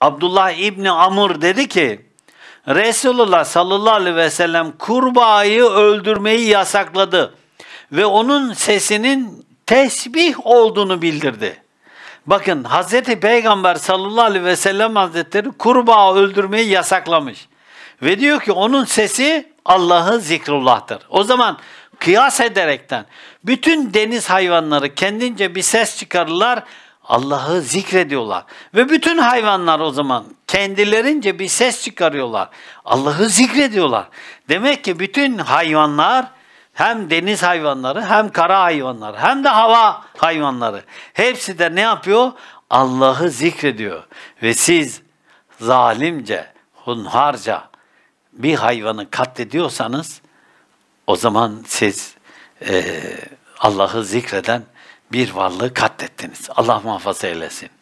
Abdullah İbni Amr dedi ki Resulullah sallallahu aleyhi ve sellem kurbağayı öldürmeyi yasakladı ve onun sesinin tesbih olduğunu bildirdi. Bakın Hz. Peygamber sallallahu aleyhi ve sellem hazretleri kurbağa öldürmeyi yasaklamış. Ve diyor ki onun sesi Allah'ı zikrullah'tır. O zaman kıyas ederekten bütün deniz hayvanları kendince bir ses çıkarırlar Allah'ı zikrediyorlar. Ve bütün hayvanlar o zaman kendilerince bir ses çıkarıyorlar. Allah'ı zikrediyorlar. Demek ki bütün hayvanlar hem deniz hayvanları hem kara hayvanları hem de hava hayvanları hepsi de ne yapıyor? Allah'ı zikrediyor. Ve siz zalimce, hunharca bir hayvanı katlediyorsanız o zaman siz e, Allah'ı zikreden bir varlığı katlettiniz. Allah muhafaza eylesin.